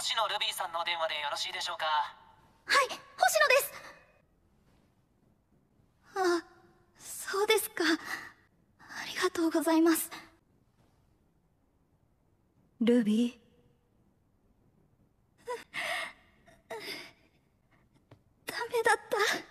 星野ルビーさんの電話でよろしいでしょうかはい星野ですあそうですかありがとうございますルビー ダメだった